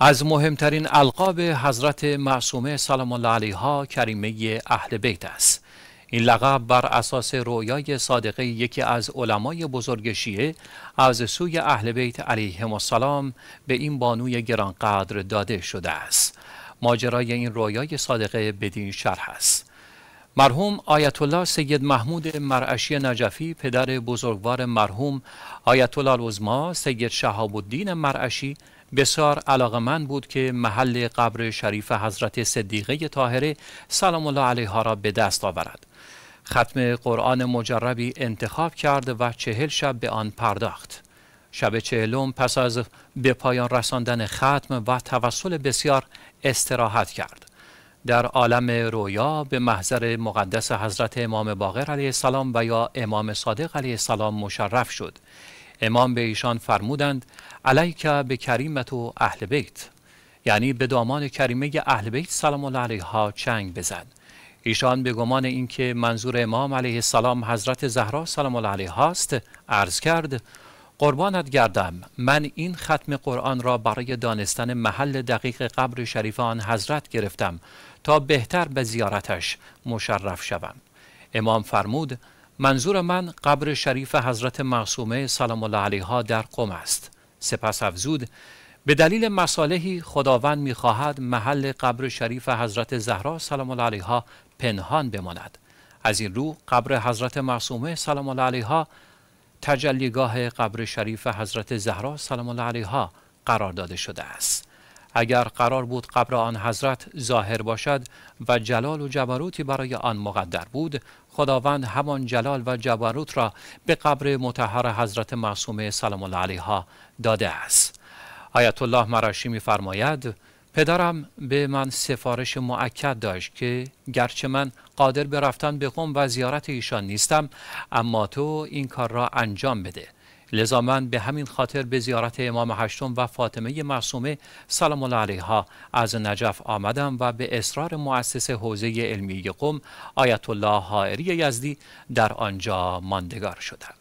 از مهمترین القاب حضرت معصومه سلام الله علیها کریمه اهل بیت است این لقب بر اساس رویای صادقه یکی از علمای بزرگ شیعه از سوی اهل بیت علیهم السلام به این بانوی گرانقدر داده شده است ماجرای این رویای صادقه بدین شرح است مرحوم آیت الله سید محمود مرعشی نجفی پدر بزرگوار مرحوم آیت الله العظما سید شهاب الدین مرعشی بسیار علاقه من بود که محل قبر شریف حضرت صدیقه طاهره سلام الله علیها را به دست آورد ختم قرآن مجربی انتخاب کرد و چهل شب به آن پرداخت شب چهلم پس از به پایان رساندن ختم و توسل بسیار استراحت کرد در عالم رویا به محضر مقدس حضرت امام باقر علیه السلام و یا امام صادق علیه السلام مشرف شد امام به ایشان فرمودند علیک به کریمت و اهل بیت یعنی به دامان کریمه اهل بیت سلام الله علیها چنگ بزن ایشان به گمان اینکه منظور امام علیه السلام حضرت زهرا سلام الله علیها است عرض کرد قربانت گردم من این ختم قرآن را برای دانستن محل دقیق قبر شریف آن حضرت گرفتم تا بهتر به زیارتش مشرف شوم امام فرمود منظور من قبر شریف حضرت معصومه سلام الله علیها در قم است سپس افزود به دلیل مصالحی خداوند میخواهد محل قبر شریف حضرت زهرا سلام الله علیها پنهان بماند از این رو قبر حضرت معصومه سلام الله علیها تجلیگاه قبر شریف حضرت زهرا سلام الله علیها قرار داده شده است اگر قرار بود قبر آن حضرت ظاهر باشد و جلال و جبروتی برای آن مقدر بود خداوند همان جلال و جبروت را به قبر متحر حضرت معصومه سلام الله علیها داده است آیت الله مراشی میفرماید پدرم به من سفارش معکد داشت که گرچه من قادر به رفتن به قوم و زیارت ایشان نیستم اما تو این کار را انجام بده لذا من به همین خاطر به زیارت امام هشتم و فاطمه معصومه سلام الله علیها از نجف آمدم و به اصرار مؤسس حوزه علمی قم آیت الله حائری یزدی در آنجا ماندگار شدم